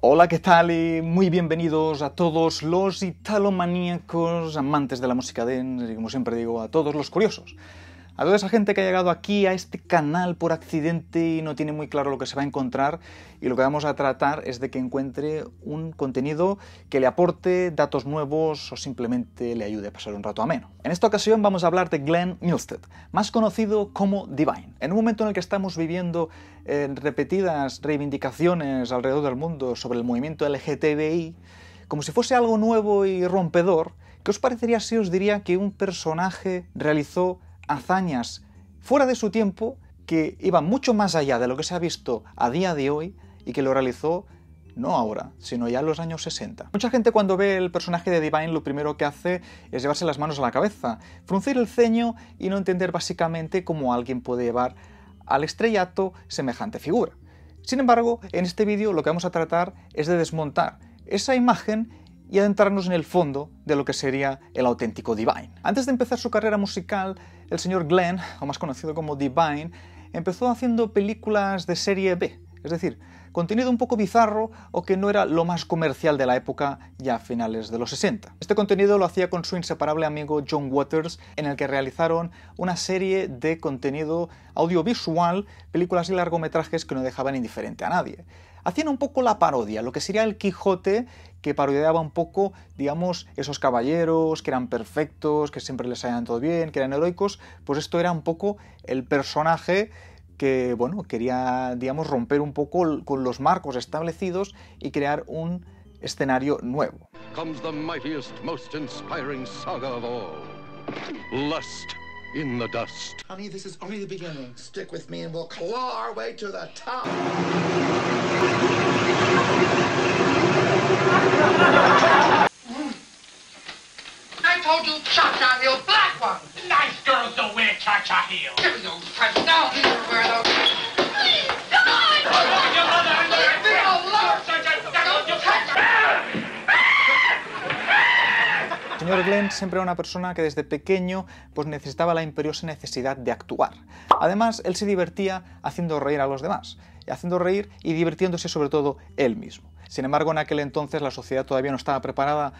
Hola, ¿qué tal? Y muy bienvenidos a todos los italomaníacos, amantes de la música dance y, como siempre digo, a todos los curiosos. A toda esa gente que ha llegado aquí a este canal por accidente y no tiene muy claro lo que se va a encontrar y lo que vamos a tratar es de que encuentre un contenido que le aporte datos nuevos o simplemente le ayude a pasar un rato ameno. En esta ocasión vamos a hablar de Glenn Milstead, más conocido como Divine. En un momento en el que estamos viviendo eh, repetidas reivindicaciones alrededor del mundo sobre el movimiento LGTBI, como si fuese algo nuevo y rompedor, ¿qué os parecería si os diría que un personaje realizó hazañas fuera de su tiempo que iban mucho más allá de lo que se ha visto a día de hoy y que lo realizó no ahora, sino ya en los años 60. Mucha gente cuando ve el personaje de Divine lo primero que hace es llevarse las manos a la cabeza, fruncir el ceño y no entender básicamente cómo alguien puede llevar al estrellato semejante figura. Sin embargo, en este vídeo lo que vamos a tratar es de desmontar esa imagen y adentrarnos en el fondo de lo que sería el auténtico Divine. Antes de empezar su carrera musical, el señor Glenn, o más conocido como Divine, empezó haciendo películas de serie B, es decir, contenido un poco bizarro o que no era lo más comercial de la época ya a finales de los 60. Este contenido lo hacía con su inseparable amigo John Waters, en el que realizaron una serie de contenido audiovisual, películas y largometrajes que no dejaban indiferente a nadie hacían un poco la parodia, lo que sería el Quijote que parodiaba un poco, digamos, esos caballeros que eran perfectos, que siempre les salían todo bien, que eran heroicos, pues esto era un poco el personaje que, bueno, quería, digamos, romper un poco con los marcos establecidos y crear un escenario nuevo. saga Lust in the dust señor Glenn siempre era una persona que desde pequeño pues necesitaba la imperiosa necesidad de actuar. Además, él se divertía haciendo reír a los demás haciendo reír y divirtiéndose sobre todo él mismo. Sin embargo, en aquel entonces la sociedad todavía no estaba preparada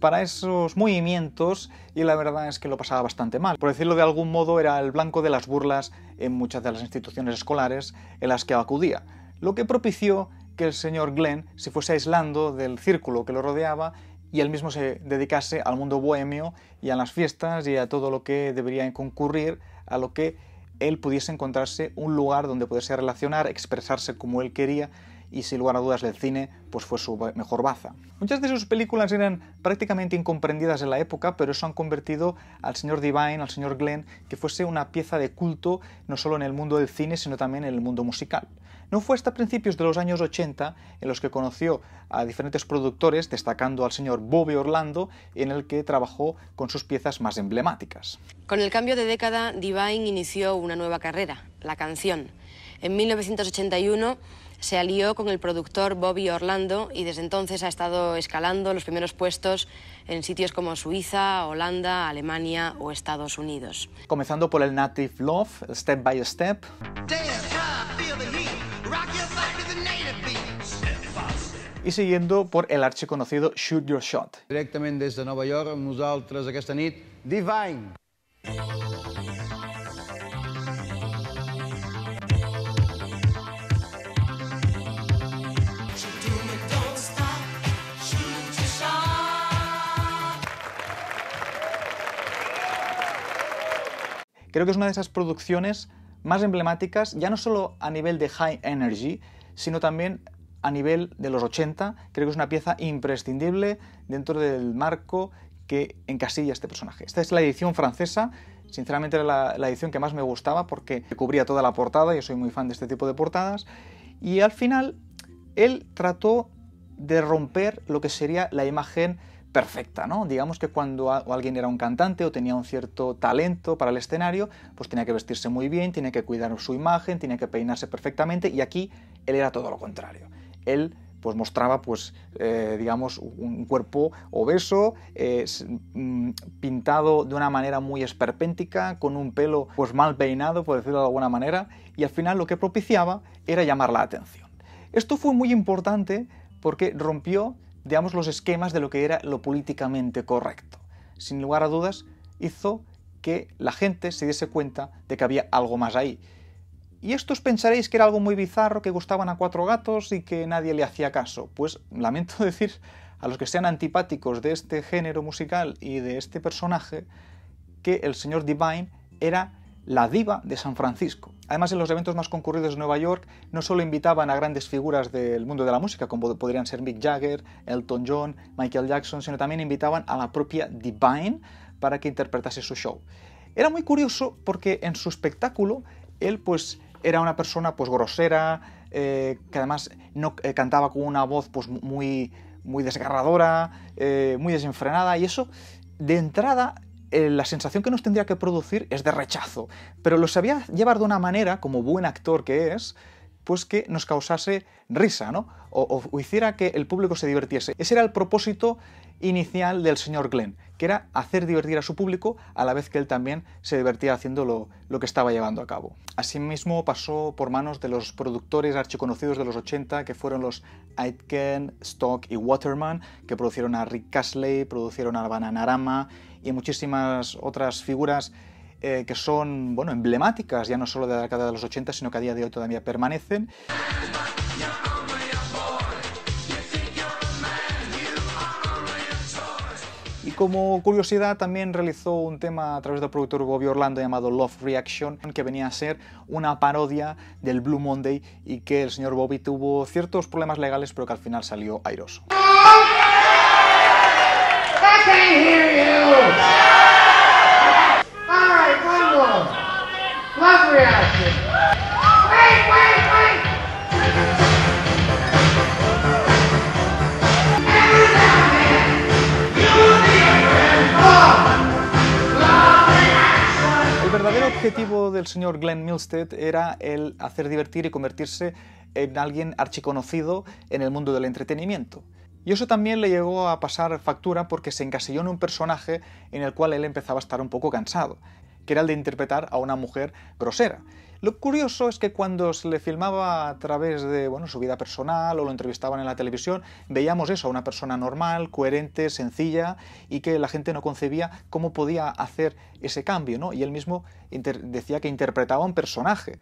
para esos movimientos y la verdad es que lo pasaba bastante mal. Por decirlo de algún modo, era el blanco de las burlas en muchas de las instituciones escolares en las que acudía, lo que propició que el señor Glenn se fuese aislando del círculo que lo rodeaba y él mismo se dedicase al mundo bohemio y a las fiestas y a todo lo que debería concurrir a lo que él pudiese encontrarse un lugar donde pudiese relacionar, expresarse como él quería y sin lugar a dudas el cine pues fue su mejor baza. Muchas de sus películas eran prácticamente incomprendidas en la época, pero eso han convertido al señor Divine, al señor Glenn, que fuese una pieza de culto no solo en el mundo del cine, sino también en el mundo musical. No fue hasta principios de los años 80 en los que conoció a diferentes productores, destacando al señor Bobby Orlando, en el que trabajó con sus piezas más emblemáticas. Con el cambio de década, Divine inició una nueva carrera, la canción. En 1981 se alió con el productor Bobby Orlando y desde entonces ha estado escalando los primeros puestos en sitios como Suiza, Holanda, Alemania o Estados Unidos. Comenzando por el Native Love, Step by Step. Y siguiendo por el archiconocido Shoot Your Shot. Directamente desde Nueva York, nosotros Divine. Creo que es una de esas producciones más emblemáticas, ya no solo a nivel de high energy, sino también a nivel de los 80. Creo que es una pieza imprescindible dentro del marco que encasilla este personaje. Esta es la edición francesa, sinceramente era la, edición que más me gustaba porque cubría toda la portada, yo soy muy fan de este tipo de portadas, y al final él trató de romper lo que sería la imagen perfecta, ¿no? Digamos que cuando alguien era un cantante o tenía un cierto talento para el escenario, pues tenía que vestirse muy bien, tenía que cuidar su imagen, tenía que peinarse perfectamente y aquí él era todo lo contrario. Él pues mostraba pues eh, digamos un cuerpo obeso eh, mm, pintado de una manera muy esperpéntica con un pelo pues mal peinado por decirlo de alguna manera y al final lo que propiciaba era llamar la atención esto fue muy importante porque rompió digamos, los esquemas de lo que era lo políticamente correcto. Sin lugar a dudas, hizo que la gente se diese cuenta de que había algo más ahí. Y estos pensaréis que era algo muy bizarro, que gustaban a cuatro gatos y que nadie le hacía caso. Pues lamento decir a los que sean antipáticos de este género musical y de este personaje que el señor Divine era la diva de San Francisco. Además, en los eventos más concurridos de Nueva York no solo invitaban a grandes figuras del mundo de la música, como podrían ser Mick Jagger, Elton John, Michael Jackson, sino también invitaban a la propia Divine para que interpretase su show. Era muy curioso porque en su espectáculo él pues era una persona pues grosera, eh, que además no, eh, cantaba con una voz pues muy, muy desgarradora, eh, muy desenfrenada y eso de entrada eh, la sensación que nos tendría que producir es de rechazo, pero lo sabía llevar de una manera, como buen actor que es, pues que nos causase risa, ¿no? O, hiciera que el público se divirtiese. Ese era el propósito inicial del señor Glenn, que era hacer divertir a su público a la vez que él también se divertía haciendo lo, que estaba llevando a cabo. Asimismo pasó por manos de los productores archiconocidos de los 80, que fueron los Aitken, Stock y Waterman, que produjeron a Rick Casley, produjeron a Bananarama y muchísimas otras figuras eh, que son bueno, emblemáticas, ya no solo de la década de los 80, sino que a día de hoy todavía permanecen. Y como curiosidad, también realizó un tema a través del productor Bobby Orlando llamado Love Reaction, que venía a ser una parodia del Blue Monday y que el señor Bobby tuvo ciertos problemas legales, pero que al final salió airoso. El verdadero objetivo del señor Glenn Milstead era el hacer divertir y convertirse en alguien archiconocido en el mundo del entretenimiento. Y eso también le llegó a pasar factura porque se encasilló en un personaje en el cual él empezaba a estar un poco cansado, que era el de interpretar a una mujer grosera. Lo curioso es que cuando se le filmaba a través de bueno, su vida personal o lo entrevistaban en la televisión, veíamos eso, a una persona normal, coherente, sencilla y que la gente no concebía cómo podía hacer ese cambio, ¿no? Y él mismo decía que interpretaba un personaje.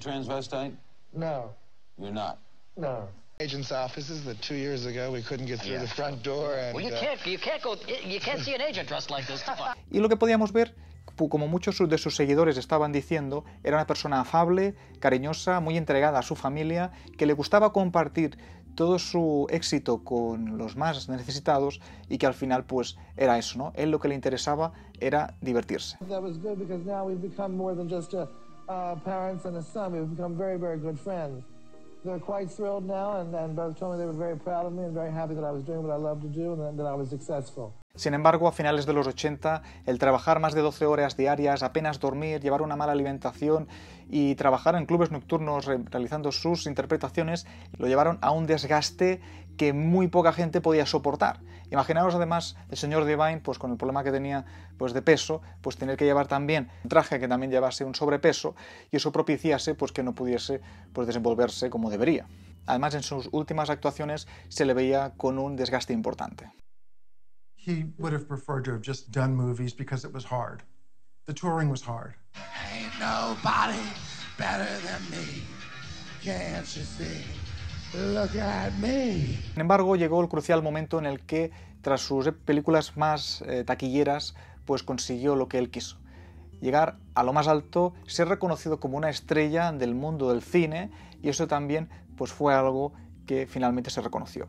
transvestite? No. You're not. No that years ago we couldn't get through the front door. And, y lo que podíamos ver como muchos de sus seguidores estaban diciendo, era una persona afable, cariñosa, muy entregada a su familia, que le gustaba compartir todo su éxito con los más necesitados y que al final pues era eso, ¿no? Él lo que le interesaba era divertirse. they're quite thrilled now, and, and both told me they were very proud of me and very happy that I was doing what I love to do and that I was successful. Sin embargo, a finales de los 80, el trabajar más de 12 horas diarias, apenas dormir, llevar una mala alimentación y trabajar en clubes nocturnos realizando sus interpretaciones lo llevaron a un desgaste que muy poca gente podía soportar. Imaginaros además el señor Devine, pues con el problema que tenía pues de peso, pues tener que llevar también un traje que también llevase un sobrepeso y eso propiciase pues que no pudiese pues desenvolverse como debería. Además en sus últimas actuaciones se le veía con un desgaste importante he would have preferred to have just done movies because it was hard. The touring was hard. Ain't nobody better than me. Can't you see? Look at me. Sin embargo, llegó el crucial momento en el que, tras sus películas más eh, taquilleras, pues consiguió lo que él quiso. Llegar a lo más alto, ser reconocido como una estrella del mundo del cine, y eso también pues, fue algo que finalmente se reconoció.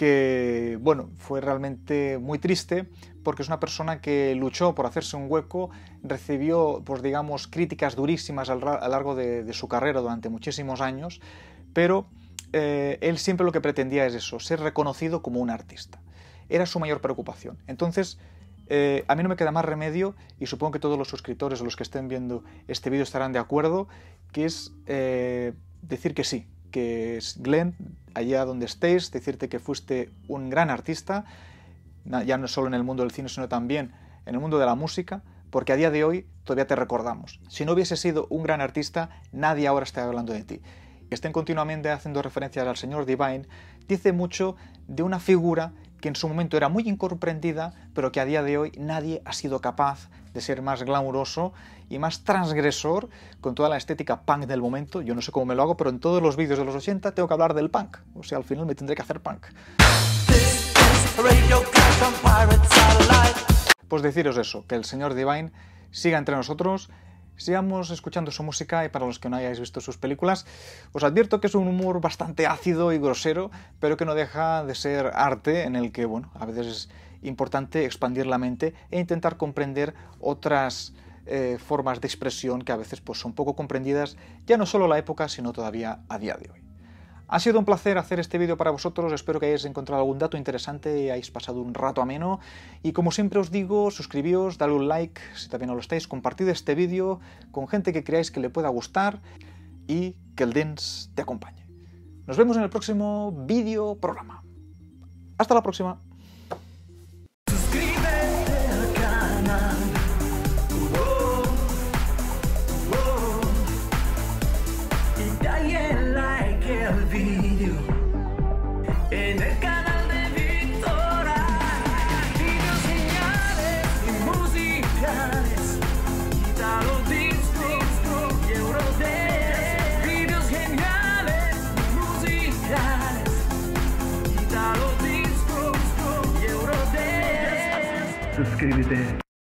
que, bueno, fue realmente muy triste porque es una persona que luchó por hacerse un hueco, recibió, pues digamos, críticas durísimas a lo largo de, su carrera durante muchísimos años, pero eh, él siempre lo que pretendía es eso, ser reconocido como un artista. Era su mayor preocupación. Entonces, eh, a mí no me queda más remedio, y supongo que todos los suscriptores o los que estén viendo este vídeo estarán de acuerdo, que es eh, decir que sí, que es Glenn allá donde estéis, decirte que fuiste un gran artista, ya no solo en el mundo del cine, sino también en el mundo de la música, porque a día de hoy todavía te recordamos. Si no hubiese sido un gran artista, nadie ahora está hablando de ti. estén continuamente haciendo referencias al señor Divine, dice mucho de una figura que en su momento era muy incomprendida, pero que a día de hoy nadie ha sido capaz de ser más glamuroso y más transgresor con toda la estética punk del momento. Yo no sé cómo me lo hago, pero en todos los vídeos de los 80 tengo que hablar del punk. O sea, al final me tendré que hacer punk. Pues deciros eso, que el señor Divine siga entre nosotros sigamos escuchando su música y para los que no hayáis visto sus películas, os advierto que es un humor bastante ácido y grosero, pero que no deja de ser arte en el que, bueno, a veces importante expandir la mente e intentar comprender otras eh, formas de expresión que a veces pues, son poco comprendidas, ya no solo a la época, sino todavía a día de hoy. Ha sido un placer hacer este vídeo para vosotros, espero que hayáis encontrado algún dato interesante y hayáis pasado un rato ameno. Y como siempre os digo, suscribíos, dale un like si también no lo estáis, compartid este vídeo con gente que creáis que le pueda gustar y que el DENS te acompañe. Nos vemos en el próximo vídeo programa. Hasta la próxima.